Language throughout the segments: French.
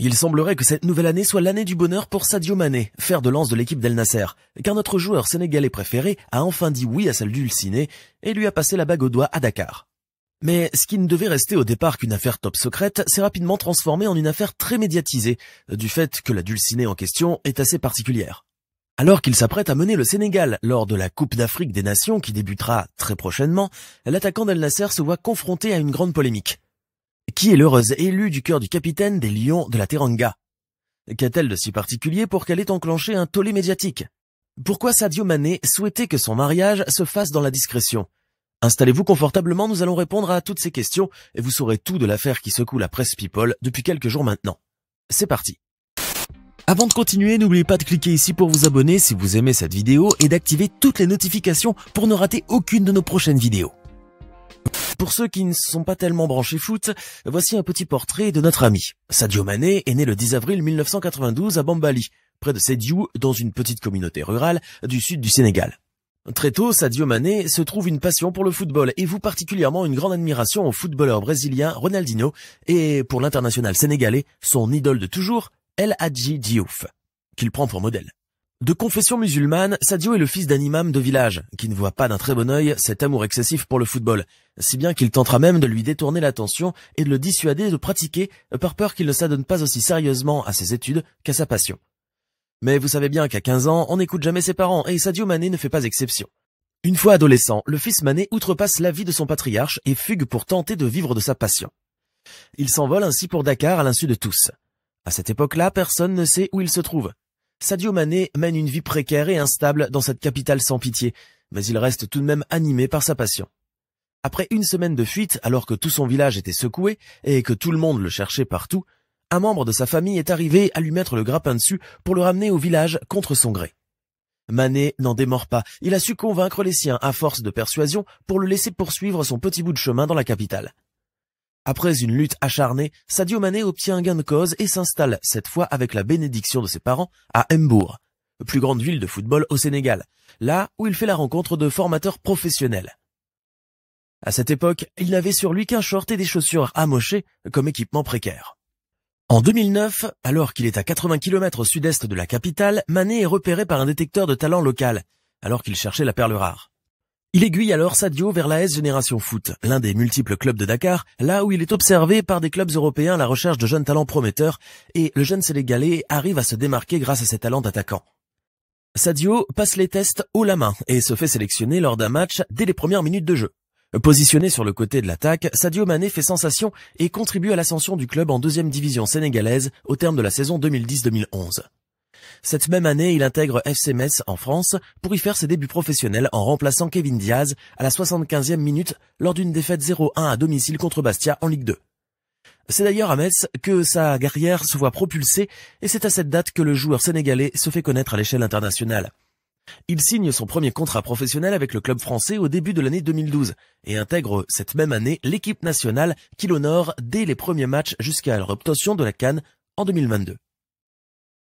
Il semblerait que cette nouvelle année soit l'année du bonheur pour Sadio Mané, fer de lance de l'équipe d'El Nasser, car notre joueur sénégalais préféré a enfin dit oui à sa dulcinée et lui a passé la bague au doigt à Dakar. Mais ce qui ne devait rester au départ qu'une affaire top secrète s'est rapidement transformé en une affaire très médiatisée, du fait que la dulcinée en question est assez particulière. Alors qu'il s'apprête à mener le Sénégal lors de la Coupe d'Afrique des Nations qui débutera très prochainement, l'attaquant d'El Nasser se voit confronté à une grande polémique qui est l'heureuse élue du cœur du capitaine des lions de la Teranga Qu'a-t-elle de si particulier pour qu'elle ait enclenché un tollé médiatique Pourquoi Sadio Mané souhaitait que son mariage se fasse dans la discrétion Installez-vous confortablement, nous allons répondre à toutes ces questions et vous saurez tout de l'affaire qui secoue la presse People depuis quelques jours maintenant. C'est parti avant de continuer, n'oubliez pas de cliquer ici pour vous abonner si vous aimez cette vidéo et d'activer toutes les notifications pour ne rater aucune de nos prochaines vidéos. Pour ceux qui ne sont pas tellement branchés foot, voici un petit portrait de notre ami. Sadio Mané est né le 10 avril 1992 à Bambali, près de Sediou dans une petite communauté rurale du sud du Sénégal. Très tôt, Sadio Mané se trouve une passion pour le football et vous particulièrement une grande admiration au footballeur brésilien Ronaldinho et pour l'international sénégalais, son idole de toujours, El Hadji Diouf, qu'il prend pour modèle. De confession musulmane, Sadio est le fils d'un imam de village, qui ne voit pas d'un très bon œil cet amour excessif pour le football, si bien qu'il tentera même de lui détourner l'attention et de le dissuader de pratiquer euh, par peur qu'il ne s'adonne pas aussi sérieusement à ses études qu'à sa passion. Mais vous savez bien qu'à 15 ans, on n'écoute jamais ses parents et Sadio Mané ne fait pas exception. Une fois adolescent, le fils Mané outrepasse la vie de son patriarche et fugue pour tenter de vivre de sa passion. Il s'envole ainsi pour Dakar à l'insu de tous. À cette époque-là, personne ne sait où il se trouve, Sadio Mané mène une vie précaire et instable dans cette capitale sans pitié, mais il reste tout de même animé par sa passion. Après une semaine de fuite, alors que tout son village était secoué et que tout le monde le cherchait partout, un membre de sa famille est arrivé à lui mettre le grappin dessus pour le ramener au village contre son gré. Mané n'en démord pas, il a su convaincre les siens à force de persuasion pour le laisser poursuivre son petit bout de chemin dans la capitale. Après une lutte acharnée, Sadio Mané obtient un gain de cause et s'installe, cette fois avec la bénédiction de ses parents, à Mbour, plus grande ville de football au Sénégal, là où il fait la rencontre de formateurs professionnels. À cette époque, il n'avait sur lui qu'un short et des chaussures amochées comme équipement précaire. En 2009, alors qu'il est à 80 km au sud-est de la capitale, Mané est repéré par un détecteur de talent local, alors qu'il cherchait la perle rare. Il aiguille alors Sadio vers la S Génération Foot, l'un des multiples clubs de Dakar, là où il est observé par des clubs européens à la recherche de jeunes talents prometteurs, et le jeune Sénégalais arrive à se démarquer grâce à ses talents d'attaquant. Sadio passe les tests haut la main et se fait sélectionner lors d'un match dès les premières minutes de jeu. Positionné sur le côté de l'attaque, Sadio Mané fait sensation et contribue à l'ascension du club en deuxième division sénégalaise au terme de la saison 2010-2011. Cette même année, il intègre FC Metz en France pour y faire ses débuts professionnels en remplaçant Kevin Diaz à la 75e minute lors d'une défaite 0-1 à domicile contre Bastia en Ligue 2. C'est d'ailleurs à Metz que sa carrière se voit propulsée et c'est à cette date que le joueur sénégalais se fait connaître à l'échelle internationale. Il signe son premier contrat professionnel avec le club français au début de l'année 2012 et intègre cette même année l'équipe nationale qui l'honore dès les premiers matchs jusqu'à leur obtention de la Cannes en 2022.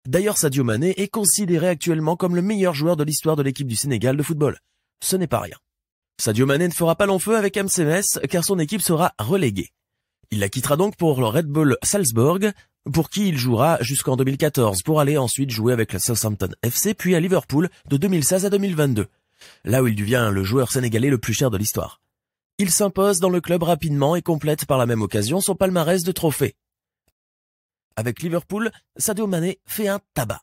D'ailleurs, Sadio Mané est considéré actuellement comme le meilleur joueur de l'histoire de l'équipe du Sénégal de football. Ce n'est pas rien. Sadio Mané ne fera pas long feu avec MCMS car son équipe sera reléguée. Il la quittera donc pour le Red Bull Salzburg, pour qui il jouera jusqu'en 2014 pour aller ensuite jouer avec le Southampton FC puis à Liverpool de 2016 à 2022, là où il devient le joueur sénégalais le plus cher de l'histoire. Il s'impose dans le club rapidement et complète par la même occasion son palmarès de trophées, avec Liverpool, Sadio Mané fait un tabac.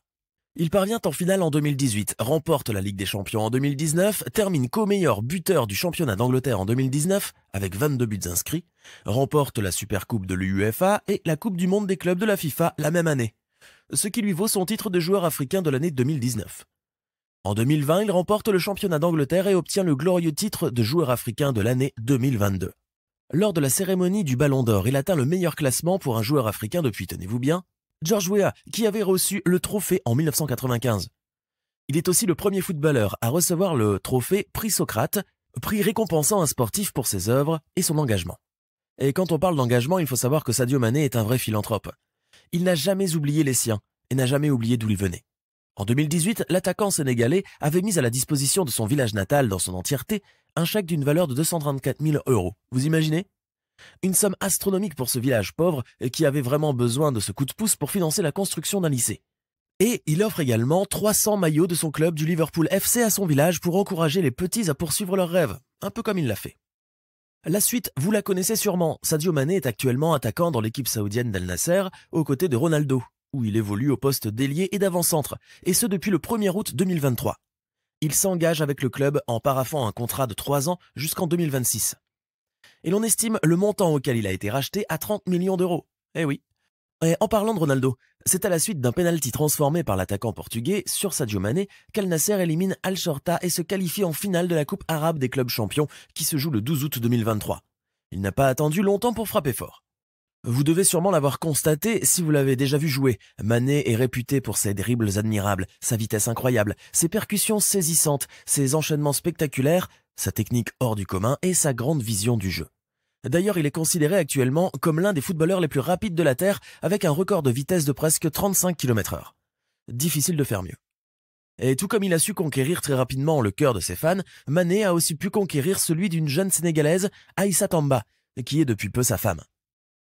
Il parvient en finale en 2018, remporte la Ligue des Champions en 2019, termine co-meilleur buteur du championnat d'Angleterre en 2019 avec 22 buts inscrits, remporte la Supercoupe de l'UEFA et la Coupe du monde des clubs de la FIFA la même année, ce qui lui vaut son titre de joueur africain de l'année 2019. En 2020, il remporte le championnat d'Angleterre et obtient le glorieux titre de joueur africain de l'année 2022. Lors de la cérémonie du Ballon d'Or, il atteint le meilleur classement pour un joueur africain depuis, tenez-vous bien, George Weah, qui avait reçu le trophée en 1995. Il est aussi le premier footballeur à recevoir le trophée Prix Socrate, prix récompensant un sportif pour ses œuvres et son engagement. Et quand on parle d'engagement, il faut savoir que Sadio Mané est un vrai philanthrope. Il n'a jamais oublié les siens et n'a jamais oublié d'où il venait. En 2018, l'attaquant sénégalais avait mis à la disposition de son village natal dans son entièreté un chèque d'une valeur de 234 000 euros. Vous imaginez Une somme astronomique pour ce village pauvre et qui avait vraiment besoin de ce coup de pouce pour financer la construction d'un lycée. Et il offre également 300 maillots de son club du Liverpool FC à son village pour encourager les petits à poursuivre leurs rêves, un peu comme il l'a fait. La suite, vous la connaissez sûrement, Sadio Mané est actuellement attaquant dans l'équipe saoudienne d'Al Nasser aux côtés de Ronaldo, où il évolue au poste d'ailier et d'avant-centre, et ce depuis le 1er août 2023. Il s'engage avec le club en paraphant un contrat de 3 ans jusqu'en 2026. Et l'on estime le montant auquel il a été racheté à 30 millions d'euros. Eh oui. Et en parlant de Ronaldo, c'est à la suite d'un penalty transformé par l'attaquant portugais sur Sadio Mané qu'Al Nasser élimine Al Shorta et se qualifie en finale de la Coupe arabe des clubs champions qui se joue le 12 août 2023. Il n'a pas attendu longtemps pour frapper fort. Vous devez sûrement l'avoir constaté si vous l'avez déjà vu jouer. Manet est réputé pour ses dribbles admirables, sa vitesse incroyable, ses percussions saisissantes, ses enchaînements spectaculaires, sa technique hors du commun et sa grande vision du jeu. D'ailleurs, il est considéré actuellement comme l'un des footballeurs les plus rapides de la Terre avec un record de vitesse de presque 35 km h Difficile de faire mieux. Et tout comme il a su conquérir très rapidement le cœur de ses fans, Manet a aussi pu conquérir celui d'une jeune Sénégalaise, Aïssa Tamba, qui est depuis peu sa femme.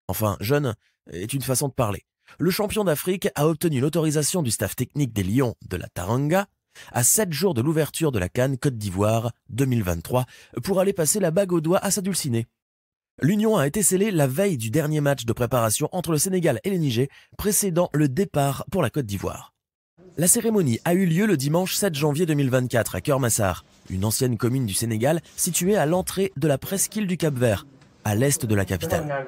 Enfin, jeune est une façon de parler. Le champion d'Afrique a obtenu l'autorisation du staff technique des Lions de la Taranga à 7 jours de l'ouverture de la Cannes Côte d'Ivoire 2023 pour aller passer la bague au doigt à sa dulcinée. L'union a été scellée la veille du dernier match de préparation entre le Sénégal et le Niger, précédant le départ pour la Côte d'Ivoire. La cérémonie a eu lieu le dimanche 7 janvier 2024 à Kermassar, une ancienne commune du Sénégal située à l'entrée de la presqu'île du Cap-Vert, à l'est de la capitale.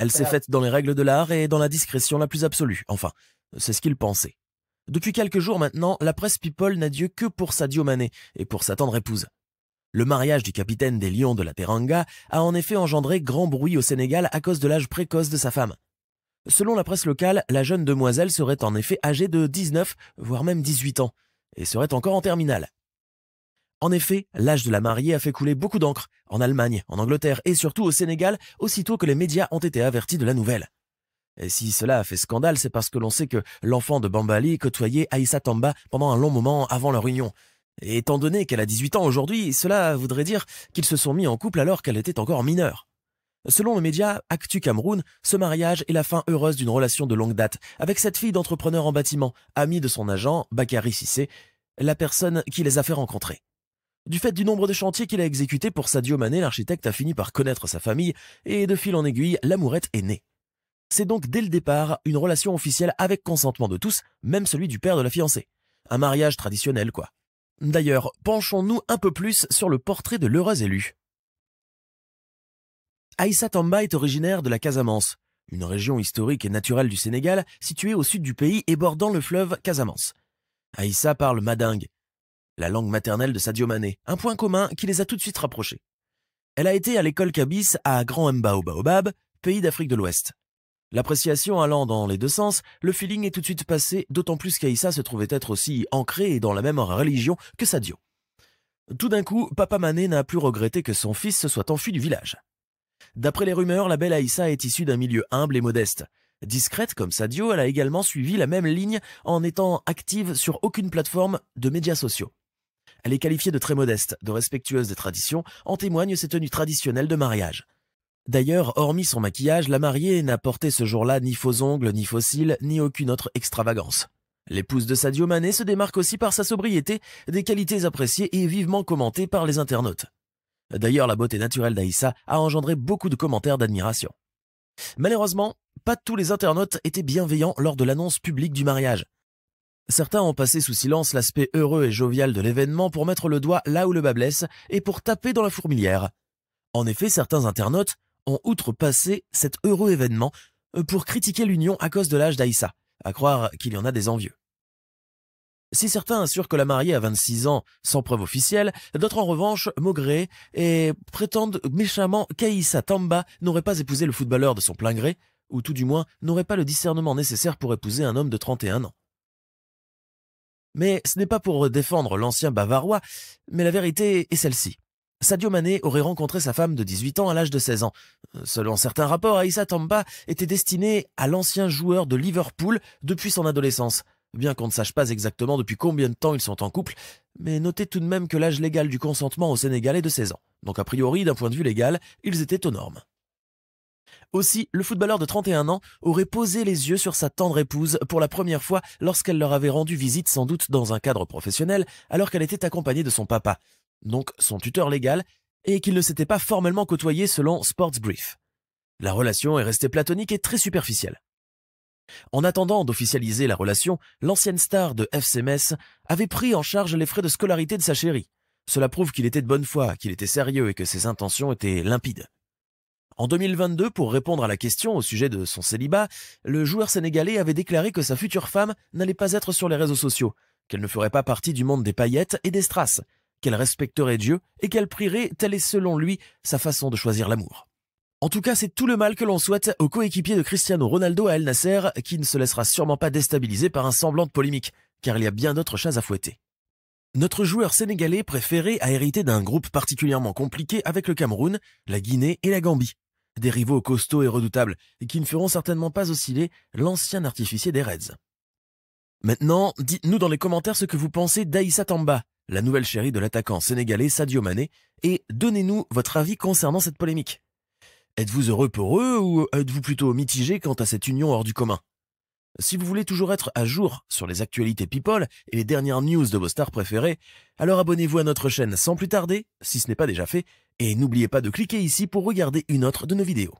Elle s'est faite dans les règles de l'art et dans la discrétion la plus absolue, enfin, c'est ce qu'il pensait. Depuis quelques jours maintenant, la presse People n'a Dieu que pour Sadio Mané et pour sa tendre épouse. Le mariage du capitaine des Lions de la Teranga a en effet engendré grand bruit au Sénégal à cause de l'âge précoce de sa femme. Selon la presse locale, la jeune demoiselle serait en effet âgée de 19, voire même 18 ans, et serait encore en terminale. En effet, l'âge de la mariée a fait couler beaucoup d'encre, en Allemagne, en Angleterre et surtout au Sénégal, aussitôt que les médias ont été avertis de la nouvelle. Et si cela a fait scandale, c'est parce que l'on sait que l'enfant de Bambali côtoyait Aïssa Tamba pendant un long moment avant leur union. Et étant donné qu'elle a 18 ans aujourd'hui, cela voudrait dire qu'ils se sont mis en couple alors qu'elle était encore mineure. Selon le média Actu Cameroun, ce mariage est la fin heureuse d'une relation de longue date avec cette fille d'entrepreneur en bâtiment, amie de son agent, Bakary Sissé, la personne qui les a fait rencontrer. Du fait du nombre de chantiers qu'il a exécutés pour Sadio Mané, l'architecte a fini par connaître sa famille et de fil en aiguille, l'amourette est née. C'est donc dès le départ une relation officielle avec consentement de tous, même celui du père de la fiancée. Un mariage traditionnel quoi. D'ailleurs, penchons-nous un peu plus sur le portrait de l'heureuse élue. Aïssa Tamba est originaire de la Casamance, une région historique et naturelle du Sénégal située au sud du pays et bordant le fleuve Casamance. Aïssa parle madingue, la langue maternelle de Sadio Mané, un point commun qui les a tout de suite rapprochés. Elle a été à l'école Cabis à Grand au Baobab, pays d'Afrique de l'Ouest. L'appréciation allant dans les deux sens, le feeling est tout de suite passé, d'autant plus qu'Aïssa se trouvait être aussi ancrée et dans la même religion que Sadio. Tout d'un coup, Papa Mané n'a plus regretté que son fils se soit enfui du village. D'après les rumeurs, la belle Aïssa est issue d'un milieu humble et modeste. Discrète comme Sadio, elle a également suivi la même ligne en étant active sur aucune plateforme de médias sociaux. Elle est qualifiée de très modeste, de respectueuse des traditions, en témoignent ses tenues traditionnelles de mariage. D'ailleurs, hormis son maquillage, la mariée n'a porté ce jour-là ni faux ongles, ni faux cils, ni aucune autre extravagance. L'épouse de Sadio Mané se démarque aussi par sa sobriété, des qualités appréciées et vivement commentées par les internautes. D'ailleurs, la beauté naturelle d'Aïssa a engendré beaucoup de commentaires d'admiration. Malheureusement, pas tous les internautes étaient bienveillants lors de l'annonce publique du mariage. Certains ont passé sous silence l'aspect heureux et jovial de l'événement pour mettre le doigt là où le bas blesse et pour taper dans la fourmilière. En effet, certains internautes ont outrepassé cet heureux événement euh, pour critiquer l'union à cause de l'âge d'Aïssa, à croire qu'il y en a des envieux. Si certains assurent que la mariée a 26 ans sans preuve officielle, d'autres en revanche maugré et prétendent méchamment qu'Aïssa Tamba n'aurait pas épousé le footballeur de son plein gré, ou tout du moins n'aurait pas le discernement nécessaire pour épouser un homme de 31 ans. Mais ce n'est pas pour défendre l'ancien bavarois, mais la vérité est celle-ci. Sadio Mané aurait rencontré sa femme de 18 ans à l'âge de 16 ans. Euh, selon certains rapports, Aïssa Tamba était destinée à l'ancien joueur de Liverpool depuis son adolescence. Bien qu'on ne sache pas exactement depuis combien de temps ils sont en couple, mais notez tout de même que l'âge légal du consentement au Sénégal est de 16 ans. Donc a priori, d'un point de vue légal, ils étaient aux normes. Aussi, le footballeur de 31 ans aurait posé les yeux sur sa tendre épouse pour la première fois lorsqu'elle leur avait rendu visite sans doute dans un cadre professionnel alors qu'elle était accompagnée de son papa, donc son tuteur légal, et qu'il ne s'était pas formellement côtoyé selon Sports Brief. La relation est restée platonique et très superficielle. En attendant d'officialiser la relation, l'ancienne star de FC Metz avait pris en charge les frais de scolarité de sa chérie. Cela prouve qu'il était de bonne foi, qu'il était sérieux et que ses intentions étaient limpides. En 2022, pour répondre à la question au sujet de son célibat, le joueur sénégalais avait déclaré que sa future femme n'allait pas être sur les réseaux sociaux, qu'elle ne ferait pas partie du monde des paillettes et des strass, qu'elle respecterait Dieu et qu'elle prierait, telle est selon lui sa façon de choisir l'amour. En tout cas, c'est tout le mal que l'on souhaite au coéquipier de Cristiano Ronaldo à El Nasser, qui ne se laissera sûrement pas déstabiliser par un semblant de polémique, car il y a bien d'autres chats à fouetter. Notre joueur sénégalais préféré a hérité d'un groupe particulièrement compliqué avec le Cameroun, la Guinée et la Gambie. Des rivaux costauds et redoutables, et qui ne feront certainement pas osciller l'ancien artificier des Reds. Maintenant, dites-nous dans les commentaires ce que vous pensez d'Aïssa Tamba, la nouvelle chérie de l'attaquant sénégalais Sadio Mané, et donnez-nous votre avis concernant cette polémique. Êtes-vous heureux pour eux ou êtes-vous plutôt mitigé quant à cette union hors du commun Si vous voulez toujours être à jour sur les actualités People et les dernières news de vos stars préférées, alors abonnez-vous à notre chaîne sans plus tarder, si ce n'est pas déjà fait, et n'oubliez pas de cliquer ici pour regarder une autre de nos vidéos.